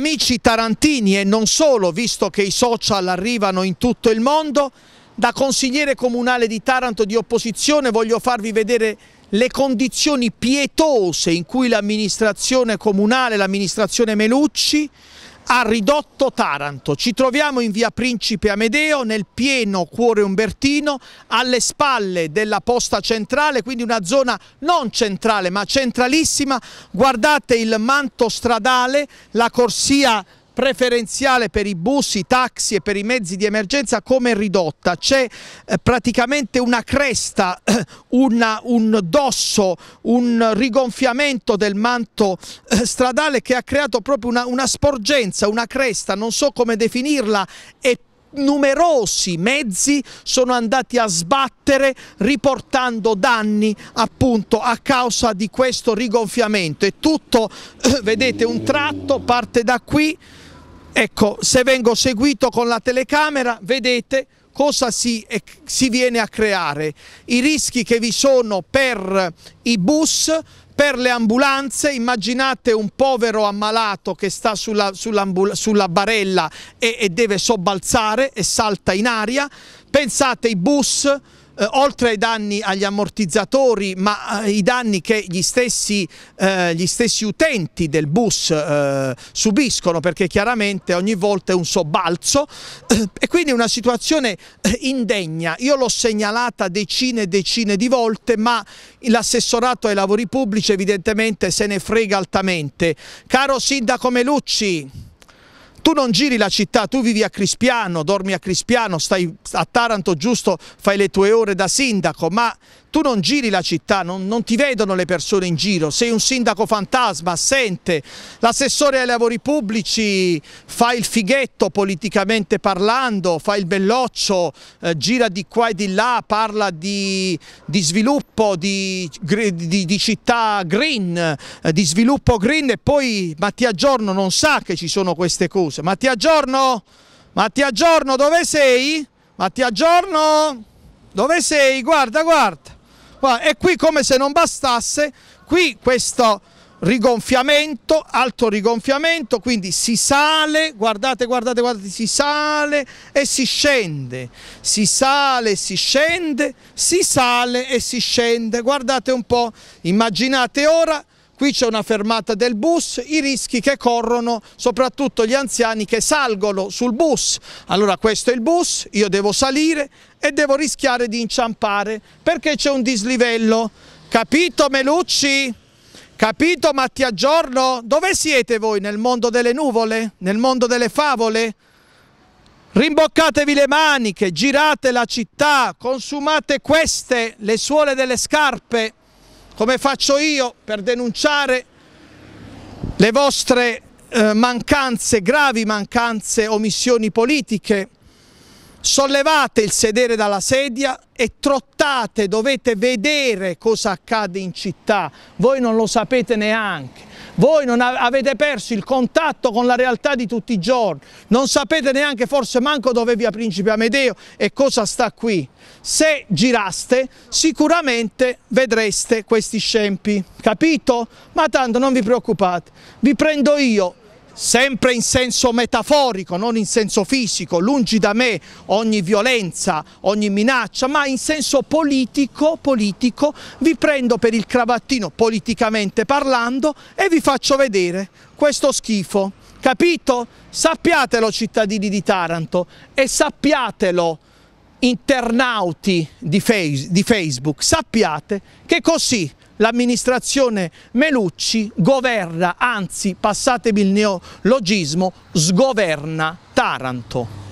Amici tarantini e non solo, visto che i social arrivano in tutto il mondo, da consigliere comunale di Taranto di opposizione voglio farvi vedere le condizioni pietose in cui l'amministrazione comunale, l'amministrazione Melucci ha ridotto Taranto. Ci troviamo in via Principe Amedeo, nel pieno cuore umbertino, alle spalle della posta centrale, quindi una zona non centrale ma centralissima. Guardate il manto stradale, la corsia preferenziale per i bus, i taxi e per i mezzi di emergenza come ridotta, c'è eh, praticamente una cresta, eh, una, un dosso, un rigonfiamento del manto eh, stradale che ha creato proprio una, una sporgenza, una cresta, non so come definirla, e numerosi mezzi sono andati a sbattere riportando danni appunto a causa di questo rigonfiamento e tutto eh, vedete un tratto parte da qui Ecco, se vengo seguito con la telecamera, vedete cosa si, eh, si viene a creare, i rischi che vi sono per i bus, per le ambulanze, immaginate un povero ammalato che sta sulla, sulla, sulla barella e, e deve sobbalzare e salta in aria, pensate ai bus, eh, oltre ai danni agli ammortizzatori, ma eh, i danni che gli stessi, eh, gli stessi utenti del bus eh, subiscono, perché chiaramente ogni volta è un sobbalzo eh, e quindi è una situazione indegna. Io l'ho segnalata decine e decine di volte, ma l'assessorato ai lavori pubblici evidentemente se ne frega altamente. Caro Sindaco Melucci, tu non giri la città, tu vivi a Crispiano, dormi a Crispiano, stai a Taranto giusto, fai le tue ore da sindaco, ma tu non giri la città, non, non, ti vedono le persone in giro, sei un sindaco fantasma, assente, l'assessore ai lavori pubblici fa il fighetto politicamente parlando, fa il belloccio, eh, gira di qua e di là, parla di, di sviluppo, di, di, di, città green, eh, di sviluppo green e poi Mattia Giorno non sa che ci sono queste cose. Mattia Giorno, Mattia Giorno dove sei? Mattia Giorno, dove sei? Guarda, guarda. E qui come se non bastasse, qui questo rigonfiamento, alto rigonfiamento, quindi si sale, guardate, guardate, guardate, si sale e si scende, si sale, e si scende, si sale e si scende, guardate un po', immaginate ora qui c'è una fermata del bus, i rischi che corrono soprattutto gli anziani che salgono sul bus. Allora questo è il bus, io devo salire e devo rischiare di inciampare perché c'è un dislivello. Capito Melucci? Capito Mattia Giorno? Dove siete voi? Nel mondo delle nuvole? Nel mondo delle favole? Rimboccatevi le maniche, girate la città, consumate queste, le suole delle scarpe come faccio io per denunciare le vostre eh, mancanze, gravi mancanze, omissioni politiche, sollevate il sedere dalla sedia e trottate, dovete vedere cosa accade in città, voi non lo sapete neanche. Voi non avete perso il contatto con la realtà di tutti i giorni, non sapete neanche forse manco dove via Principe Amedeo e cosa sta qui. Se giraste sicuramente vedreste questi scempi, capito? Ma tanto non vi preoccupate, vi prendo io sempre in senso metaforico, non in senso fisico, lungi da me ogni violenza, ogni minaccia, ma in senso politico, politico vi prendo per il cravattino politicamente parlando e vi faccio vedere questo schifo. Capito? Sappiatelo cittadini di Taranto e sappiatelo internauti di, face, di Facebook, sappiate che così l'amministrazione Melucci governa, anzi passatevi il neologismo, sgoverna Taranto.